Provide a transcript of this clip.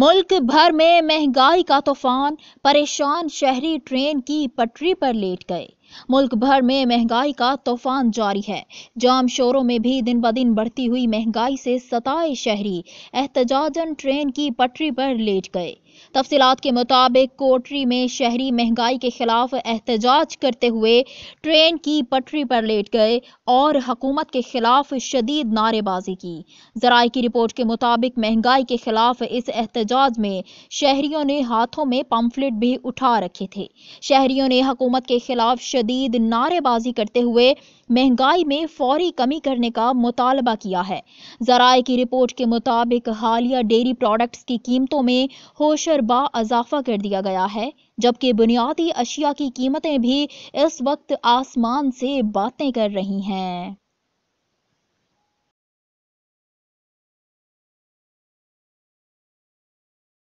मुल्क भर में महंगाई का तूफान परेशान शहरी ट्रेन की पटरी पर लेट गए मुल्क भर में महंगाई का तूफान जारी है जाम शोरों में भी दिन ब दिन बढ़ती हुई महंगाई से सताए शहरी एहतजाजन ट्रेन की पटरी पर लेट गए तफसीत के मुताबिक कोटरी में शहरी महंगाई के खिलाफ एहतजाज करते हुए ट्रेन की पटरी पर लेट गए और हकूमत के खिलाफ शदीद नारेबाजी की जराये की रिपोर्ट के मुताबिक महंगाई के खिलाफ इस एहतजाज में शहरियों ने हाथों में पंफलेट भी उठा रखे थे शहरियों ने हकूमत के खिलाफ शदीद नारेबाजी करते हुए महंगाई में फौरी कमी करने का मुतालबा किया है जराए की रिपोर्ट के मुताबिक हालिया डेयरी प्रोडक्ट्स की कीमतों में होशरबा अजाफा कर दिया गया है जबकि बुनियादी अशिया की कीमतें भी इस वक्त आसमान से बातें कर रही हैं